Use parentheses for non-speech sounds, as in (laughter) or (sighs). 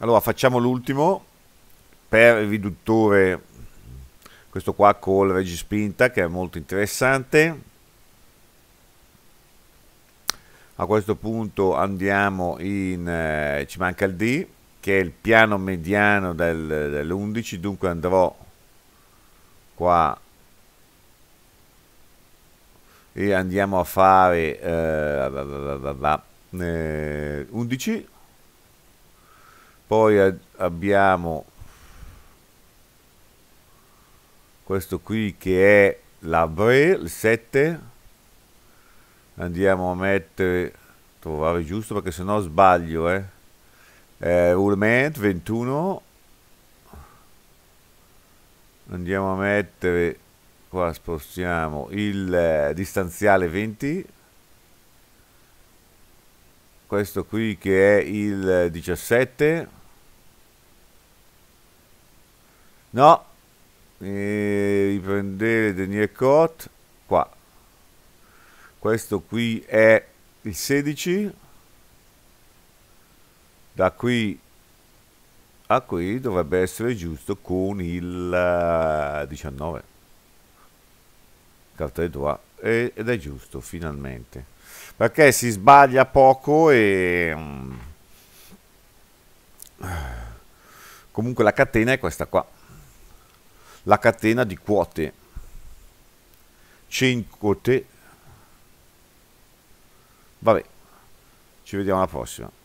Allora facciamo l'ultimo per il riduttore, questo qua col regispinta che è molto interessante. A questo punto andiamo in, eh, ci manca il D che è il piano mediano del, dell'11, dunque andrò qua e andiamo a fare eh, 11 poi abbiamo questo qui che è la bre il 7 andiamo a mettere trovare giusto perché se no sbaglio eh eh, Ulment 21 andiamo a mettere qua spostiamo il eh, distanziale 20 questo qui che è il 17 eh, no e riprendere Denier Cot qua questo qui è il 16 da qui a qui dovrebbe essere giusto con il 19 Cartello di ed è giusto finalmente perché si sbaglia poco e mm, (sighs) comunque la catena è questa qua la catena di quote. 5 te. Vabbè, ci vediamo alla prossima.